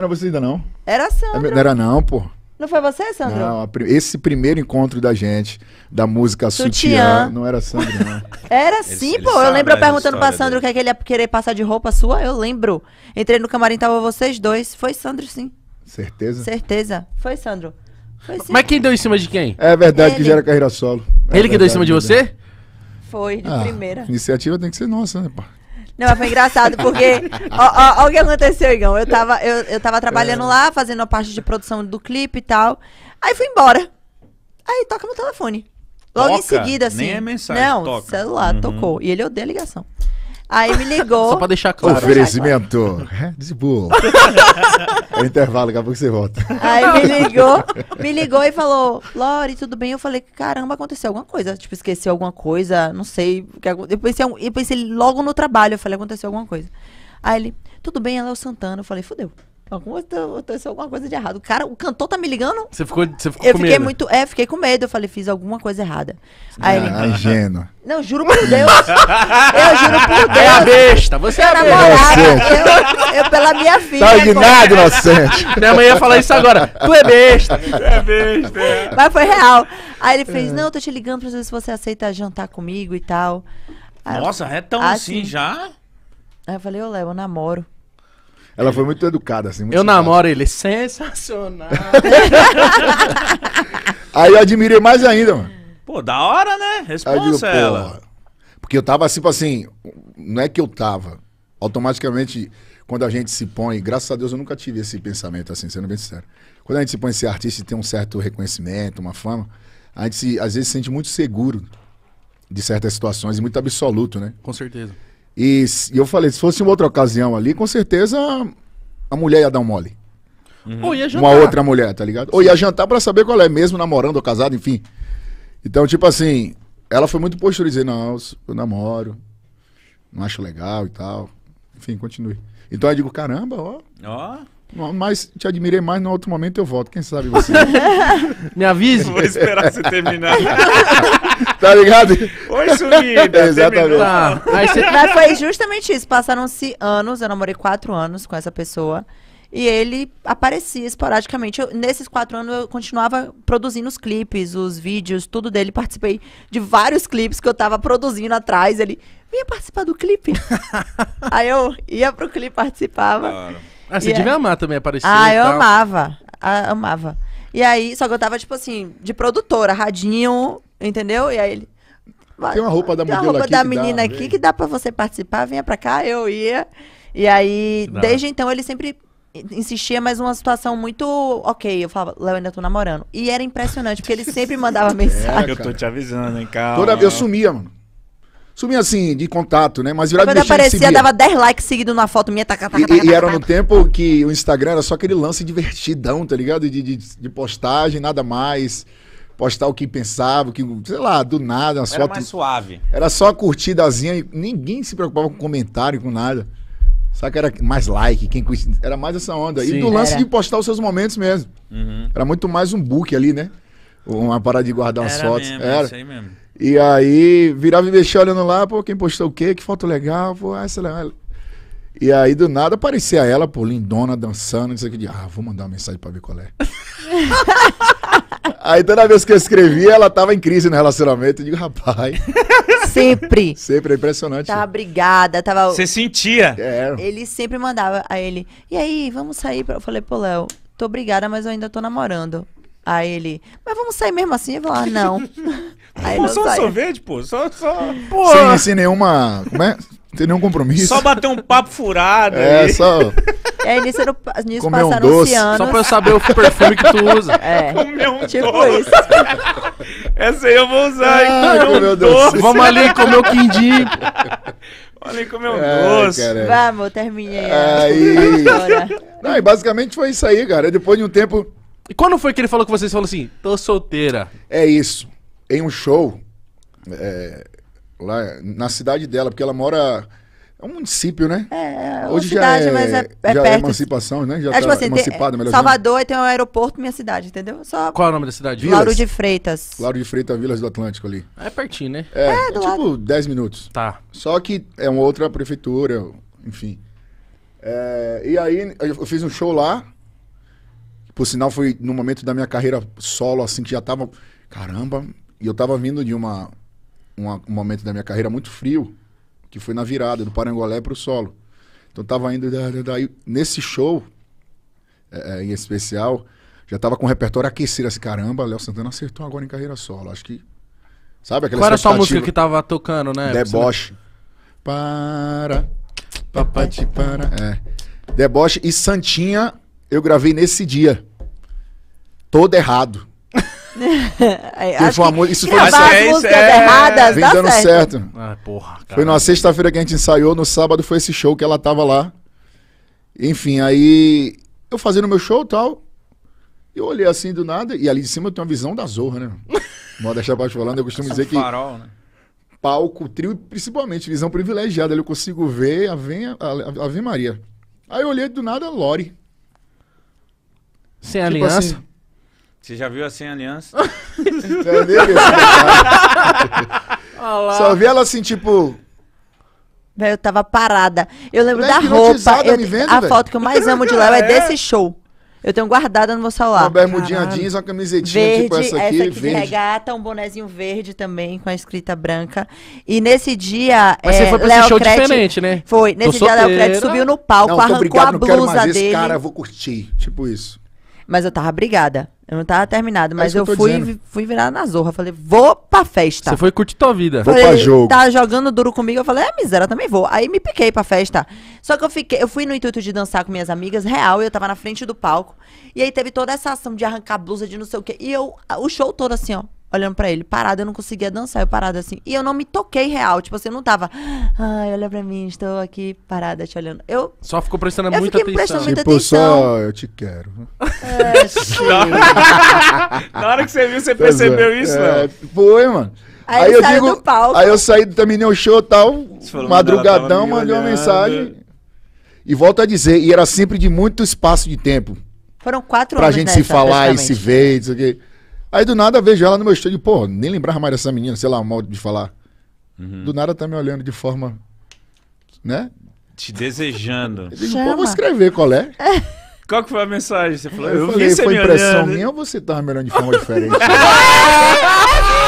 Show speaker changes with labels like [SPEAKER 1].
[SPEAKER 1] Não era você ainda não?
[SPEAKER 2] Era é Sandro. Não era não, pô. Não foi você, Sandro? Não,
[SPEAKER 1] esse primeiro encontro da gente, da música Sutiã, Sutiã não era Sandro, não. era sim, ele, pô. Ele eu lembro perguntando pra Sandro
[SPEAKER 2] o que, é que ele ia querer passar de roupa sua, eu lembro. Entrei no camarim, tava vocês dois. Foi Sandro, sim. Certeza? Certeza. Foi Sandro. Foi sim. Mas quem
[SPEAKER 1] deu em cima de quem? É verdade ele. que gera carreira solo. É ele que deu em cima de é você?
[SPEAKER 2] Foi, de ah, primeira.
[SPEAKER 1] Iniciativa tem que ser nossa, né, pô?
[SPEAKER 2] Não, foi engraçado, porque. Olha o que aconteceu, Igão. Eu tava, eu, eu tava trabalhando é. lá, fazendo a parte de produção do clipe e tal. Aí fui embora. Aí toca meu telefone. Logo toca, em seguida, assim. Nem é mensagem. Não, toca. celular, uhum. tocou. E ele odeia a ligação. Aí me ligou. Só pra
[SPEAKER 1] deixar claro. Oferecimento. Red é, é o intervalo, daqui a pouco você volta.
[SPEAKER 2] Aí me ligou, me ligou e falou, Lori, tudo bem? Eu falei, caramba, aconteceu alguma coisa. Tipo, esqueceu alguma coisa, não sei. Eu pensei, eu pensei logo no trabalho, eu falei, aconteceu alguma coisa. Aí ele, tudo bem, ela é o Santana. Eu falei, fudeu. Alguma, aconteceu alguma coisa de errado. O cara, o cantor tá me ligando. Você ficou, você ficou eu com fiquei medo? Muito, é, fiquei com medo. Eu falei, fiz alguma coisa errada. Aí ah,
[SPEAKER 1] ele... ingênuo. Não, juro por Deus. eu juro por é Deus. É a besta. Você é a besta.
[SPEAKER 2] Eu, eu, pela minha tá filha. Tá nada, inocente. Minha mãe ia falar isso agora. Tu é besta. Tu é besta. É. Mas foi real. Aí ele fez, não, eu tô te ligando pra ver se você aceita jantar comigo e tal. Aí Nossa, eu, é tão ah, assim, assim já? Aí eu falei, ô Léo, eu namoro.
[SPEAKER 1] Ela foi muito educada, assim. Muito eu simpática. namoro ele, sensacional. Aí eu admirei mais ainda, mano. Pô, da hora, né? Responsa Aí ela. Porque eu tava tipo assim, não é que eu tava. Automaticamente, quando a gente se põe, graças a Deus eu nunca tive esse pensamento assim, sendo bem sincero. Quando a gente se põe ser artista e tem um certo reconhecimento, uma fama, a gente se, às vezes se sente muito seguro de certas situações e muito absoluto, né? Com certeza. E, e eu falei, se fosse uma outra ocasião ali, com certeza a mulher ia dar um mole. Uhum. Ou ia jantar. Uma outra mulher, tá ligado? Sim. Ou ia jantar pra saber qual é, mesmo namorando ou casado, enfim. Então, tipo assim, ela foi muito postura dizer, não, eu namoro, não acho legal e tal. Enfim, continue. Então eu digo, caramba, ó. Ó. Oh. Mas te admirei mais, no outro momento eu volto. Quem sabe você? Me avise. Vou esperar você terminar. tá ligado? Oi, sumida. Exatamente. Tá. Você... Mas
[SPEAKER 2] foi justamente isso. Passaram-se anos, eu namorei quatro anos com essa pessoa. E ele aparecia esporadicamente. Eu, nesses quatro anos eu continuava produzindo os clipes, os vídeos, tudo dele. Participei de vários clipes que eu tava produzindo atrás. Ele vinha participar do clipe. Aí eu ia pro clipe, participava.
[SPEAKER 1] Claro. Ah, você e devia é... amar também aparecer. Ah, eu tal.
[SPEAKER 2] amava. Ah, amava. E aí, só que eu tava, tipo assim, de produtora, radinho, entendeu? E aí ele. Tem uma roupa da Tem uma roupa da menina dá, aqui vem. que dá para você participar, vinha pra cá, eu ia. E aí, dá. desde então, ele sempre insistia, mas uma situação muito ok. Eu falava, Léo, ainda tô namorando. E era impressionante, porque ele sempre mandava é, mensagem. É, eu tô
[SPEAKER 1] te avisando, hein, cara. Toda, eu sumia, mano. Sumia assim, de contato, né? Mas virava Quando aparecia, dava
[SPEAKER 2] 10 likes seguidos na foto minha, taca, taca, e, taca, e era no
[SPEAKER 1] tempo que o Instagram era só aquele lance divertidão, tá ligado? De, de, de postagem, nada mais. Postar o que pensava, o que, sei lá, do nada. Era foto, mais suave. Era só a curtidazinha e ninguém se preocupava com comentário, com nada. Só que era mais like, quem Era mais essa onda. Sim, e do lance era. de postar os seus momentos mesmo. Uhum. Era muito mais um book ali, né? Uma parada de guardar umas fotos. Mesmo, era. Isso aí mesmo. E aí virava e mexia olhando lá, pô, quem postou o quê? Que foto legal, pô, ah, essa legal. E aí, do nada, aparecia ela, pô, lindona, dançando, isso que de, ah, vou mandar uma mensagem pra ver qual é. aí toda vez que eu escrevia, ela tava em crise no relacionamento. Eu digo, rapaz. Sempre. sempre, é impressionante. Tava
[SPEAKER 2] brigada, tava. Você
[SPEAKER 1] sentia? É.
[SPEAKER 2] Ele sempre mandava a ele, e aí, vamos sair? Pra... Eu falei, pô, Léo, tô obrigada mas eu ainda tô namorando. Aí ele, mas vamos sair mesmo assim? Eu falar, ah, não. Aí pô, só um sorvete,
[SPEAKER 1] pô. Só, só... Pô. Sem, sem nenhuma... Como é? Sem nenhum compromisso. Só bater um papo furado. É, só...
[SPEAKER 2] É, aí nisso, nisso Comer um Só pra eu saber o perfume que tu usa. É. Comer um tipo doce. isso. Essa aí eu vou usar, hein? Ah, comer meu Deus. Vamos ali comer o quindim. Vamos ali comer o doce. Cara. Vamos, terminei. Aí...
[SPEAKER 1] Não, e basicamente foi isso aí, cara. Depois de um tempo... E quando foi que ele falou com vocês? Falou assim, tô solteira. É isso em um show é, lá na cidade dela, porque ela mora. É um município, né? É,
[SPEAKER 2] é Hoje cidade, já é, mas é, é já é perto. é
[SPEAKER 1] emancipação, né? Já é, tipo tá assim, emancipada, melhor Salvador
[SPEAKER 2] tem um aeroporto, minha cidade, entendeu? Só Qual é o nome
[SPEAKER 1] da cidade? Vilas. Lauro de
[SPEAKER 2] Freitas.
[SPEAKER 1] Lauro de Freitas, Vilas do Atlântico ali. É pertinho, né? É, é, é do é tipo 10 minutos. Tá. Só que é uma outra prefeitura, enfim. e aí, eu fiz um show lá. Por sinal, foi no momento da minha carreira solo, assim, que já tava... Caramba, e eu tava vindo de uma, uma, um momento da minha carreira muito frio, que foi na virada do Parangolé pro solo. Então tava indo. Daí, nesse show, é, é, em especial, já tava com o repertório aquecido. Assim, caramba, Léo Santana acertou agora em carreira solo. Acho que. Sabe aquela Qual era a sua música que tava tocando, né? Deboche. Para. Papati para. É. Deboche e Santinha eu gravei nesse dia. Todo errado.
[SPEAKER 2] uma Isso foi as músicas é, é... erradas, Vem dando certo.
[SPEAKER 1] certo. Ah, porra, foi na sexta-feira que a gente ensaiou, no sábado foi esse show que ela tava lá. Enfim, aí eu fazendo meu show e tal. Eu olhei assim do nada, e ali de cima eu tenho uma visão da zorra, né? Moda Chapacho falando, eu costumo dizer que. né? Palco, trio, principalmente, visão privilegiada. Ali eu consigo ver a Ave, a Ave Maria. Aí eu olhei do nada, Lore. Sem tipo aliança? Assim, você já viu a Sem Aliança?
[SPEAKER 2] Só vi ela assim, tipo. eu tava parada. Eu lembro da roupa. Eu, vendo, a véio? foto que eu mais amo de Léo é, é desse show. Eu tenho guardada no meu celular. Uma bermudinha jeans, uma camisetinha tipo verde, tipo essa aqui. Essa aqui verde. regata, um bonezinho verde também, com a escrita branca. E nesse dia. Mas é, você foi pra Leo esse show diferente, né? Foi. Nesse tô dia, Léo Crete subiu no palco, não, arrancou a blusa não quero mais dele. Esse cara, vou
[SPEAKER 1] curtir. Tipo isso.
[SPEAKER 2] Mas eu tava brigada. Eu não tava terminado, é mas é eu, eu fui, fui virar na zorra. Falei, vou pra festa. Você foi
[SPEAKER 1] curtir tua vida. Falei, vou pra jogo. Tá
[SPEAKER 2] jogando duro comigo. Eu falei, é miséria, também vou. Aí me piquei pra festa. Só que eu fiquei, eu fui no intuito de dançar com minhas amigas, real, eu tava na frente do palco. E aí teve toda essa ação de arrancar blusa, de não sei o quê. E eu, o show todo assim, ó olhando para ele, parada, eu não conseguia dançar, eu parada assim. E eu não me toquei real, tipo assim, não tava, ai, olha pra mim, estou aqui parada te olhando.
[SPEAKER 1] Eu Só ficou prestando muita atenção. prestando atenção. muita Tipo, atenção. só eu te quero. É, Na hora que você viu, você percebeu é. isso, É, velho? Né? foi, mano. Aí eu digo, do palco. Aí eu saí, terminei o show e tal, madrugadão, mandei uma mensagem. E volto a dizer, e era sempre de muito espaço de tempo.
[SPEAKER 2] foram quatro pra anos gente se falar e se
[SPEAKER 1] ver, não sei o quê. Aí do nada vejo ela no meu estúdio, pô, nem lembrava mais dessa menina, sei lá, mal de falar. Uhum. Do nada tá me olhando de forma. Né? Te desejando. Eu digo, pô, vou escrever qual é? é. Qual que foi a mensagem? Você falou, eu, eu falei, foi impressão olhando. minha ou você tava me olhando de forma diferente?